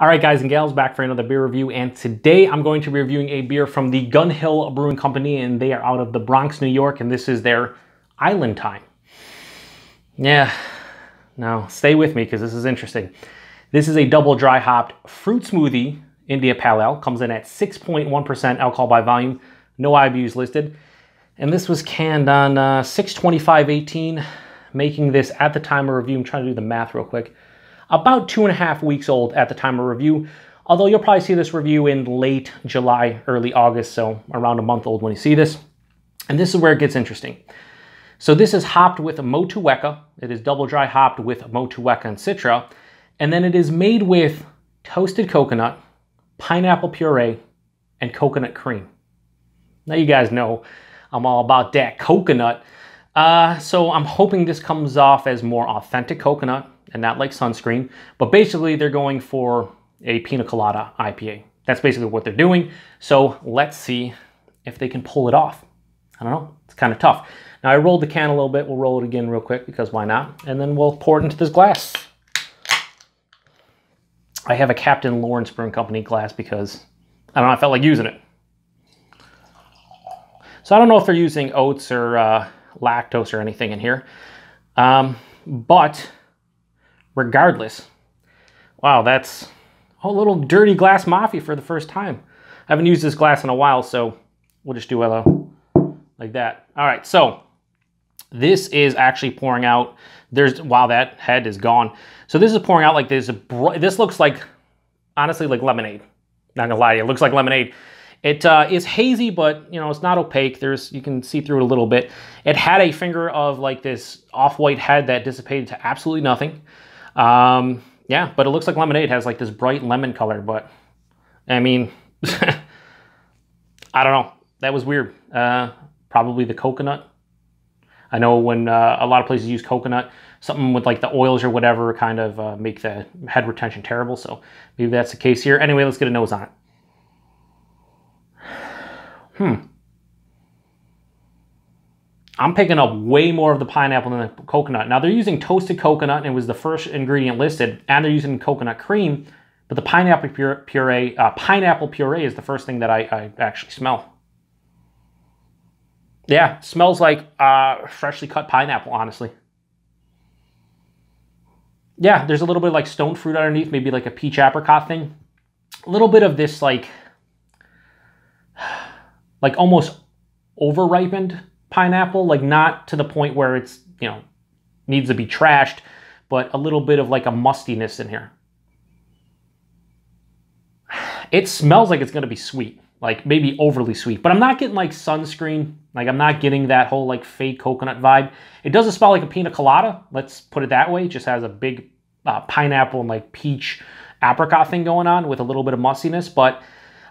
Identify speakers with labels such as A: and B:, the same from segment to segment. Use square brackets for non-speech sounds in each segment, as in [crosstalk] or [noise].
A: All right, guys and gals, back for another beer review. And today I'm going to be reviewing a beer from the Gun Hill Brewing Company, and they are out of the Bronx, New York, and this is their Island Time. Yeah, now stay with me because this is interesting. This is a double dry hopped fruit smoothie India Pale Ale. Comes in at 6.1% alcohol by volume, no IBUs listed. And this was canned on uh, 625.18, making this at the time of review. I'm trying to do the math real quick about two and a half weeks old at the time of review, although you'll probably see this review in late July, early August, so around a month old when you see this. And this is where it gets interesting. So this is hopped with Motueka. It is double dry hopped with Motueka and Citra. And then it is made with toasted coconut, pineapple puree, and coconut cream. Now you guys know I'm all about that coconut. Uh, so I'm hoping this comes off as more authentic coconut, and not like sunscreen. But basically, they're going for a pina colada IPA. That's basically what they're doing. So let's see if they can pull it off. I don't know. It's kind of tough. Now I rolled the can a little bit. We'll roll it again real quick because why not? And then we'll pour it into this glass. I have a Captain Lawrence Brewing Company glass because I don't know. I felt like using it. So I don't know if they're using oats or uh, lactose or anything in here. Um, but regardless. Wow, that's a little dirty glass mafia for the first time. I haven't used this glass in a while, so we'll just do a like that. All right, so this is actually pouring out. There's wow, that head is gone. So this is pouring out like this. This looks like honestly like lemonade. Not gonna lie, to you, it looks like lemonade. It uh, is hazy, but you know it's not opaque. There's you can see through it a little bit. It had a finger of like this off-white head that dissipated to absolutely nothing. Um, yeah, but it looks like lemonade has like this bright lemon color, but I mean, [laughs] I don't know. That was weird. Uh, probably the coconut. I know when uh, a lot of places use coconut, something with like the oils or whatever kind of uh, make the head retention terrible. So maybe that's the case here. Anyway, let's get a nose on it. Hmm. I'm picking up way more of the pineapple than the coconut. Now they're using toasted coconut and it was the first ingredient listed and they're using coconut cream, but the pineapple puree, uh, pineapple puree is the first thing that I, I actually smell. Yeah, smells like uh, freshly cut pineapple, honestly. Yeah, there's a little bit like stone fruit underneath, maybe like a peach apricot thing. A little bit of this like, [sighs] like almost over ripened pineapple, like not to the point where it's, you know, needs to be trashed, but a little bit of like a mustiness in here. It smells like it's going to be sweet, like maybe overly sweet, but I'm not getting like sunscreen. Like I'm not getting that whole like fake coconut vibe. It doesn't smell like a pina colada. Let's put it that way. It just has a big uh, pineapple and like peach apricot thing going on with a little bit of mustiness, but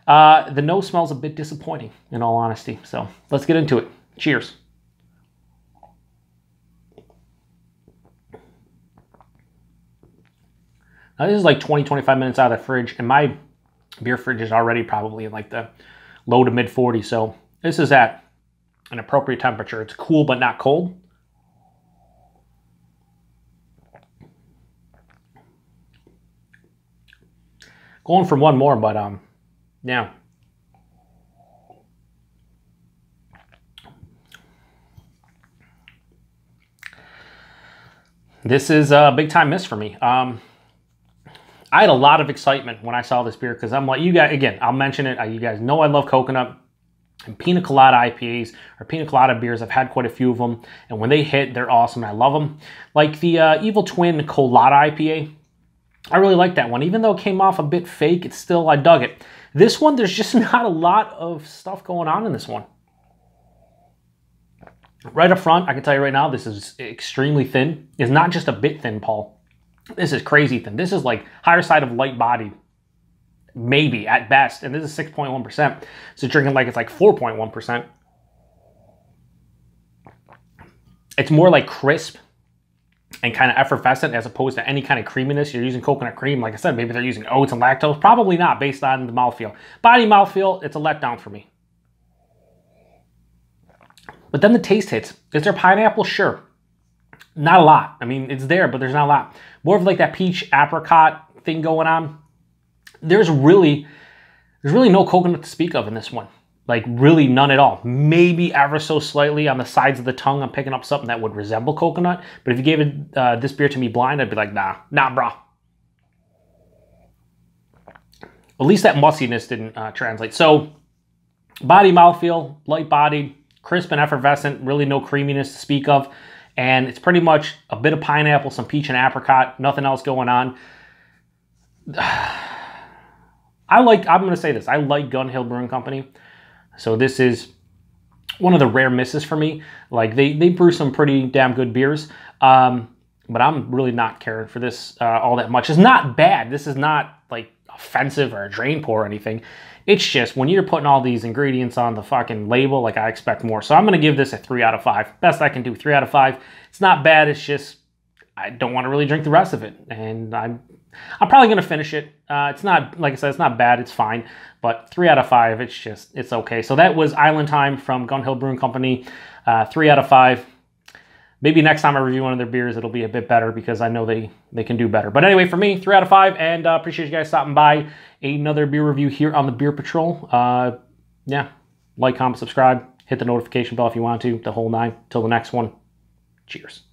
A: uh, the nose smells a bit disappointing in all honesty. So let's get into it. Cheers. Now this is like 20, 25 minutes out of the fridge, and my beer fridge is already probably in like the low to mid 40s. So this is at an appropriate temperature. It's cool but not cold. Going for one more, but um, yeah, this is a big time miss for me. Um, I had a lot of excitement when I saw this beer because I'm like, you guys, again, I'll mention it. Uh, you guys know I love coconut and pina colada IPAs or pina colada beers. I've had quite a few of them. And when they hit, they're awesome. I love them. Like the uh, Evil Twin Colada IPA. I really like that one. Even though it came off a bit fake, it's still, I dug it. This one, there's just [laughs] not a lot of stuff going on in this one. Right up front, I can tell you right now, this is extremely thin. It's not just a bit thin, Paul. This is crazy thin. This is like higher side of light body, maybe at best. And this is 6.1%. So drinking like it's like 4.1%. It's more like crisp and kind of effervescent as opposed to any kind of creaminess. You're using coconut cream. Like I said, maybe they're using oats and lactose. Probably not based on the mouthfeel. Body mouthfeel, it's a letdown for me. But then the taste hits. Is there pineapple? Sure. Not a lot. I mean, it's there, but there's not a lot. More of like that peach apricot thing going on. There's really, there's really no coconut to speak of in this one. Like really none at all. Maybe ever so slightly on the sides of the tongue, I'm picking up something that would resemble coconut. But if you gave it uh, this beer to me blind, I'd be like, nah, nah, brah. At least that mustiness didn't uh, translate. So body mouthfeel, light bodied, crisp and effervescent, really no creaminess to speak of. And it's pretty much a bit of pineapple, some peach and apricot, nothing else going on. [sighs] I like, I'm going to say this, I like Gun Hill Brewing Company. So this is one of the rare misses for me. Like they, they brew some pretty damn good beers. Um, but I'm really not caring for this uh, all that much. It's not bad. This is not like offensive or a drain pour or anything. It's just when you're putting all these ingredients on the fucking label, like I expect more. So I'm going to give this a 3 out of 5. Best I can do, 3 out of 5. It's not bad. It's just I don't want to really drink the rest of it. And I'm I'm probably going to finish it. Uh, it's not, like I said, it's not bad. It's fine. But 3 out of 5, it's just, it's okay. So that was Island Time from Gunhill Brewing Company. Uh, 3 out of 5 maybe next time I review one of their beers, it'll be a bit better because I know they, they can do better. But anyway, for me, three out of five, and uh, appreciate you guys stopping by another beer review here on the Beer Patrol. Uh, yeah, like, comment, subscribe, hit the notification bell if you want to, the whole nine. Till the next one, cheers.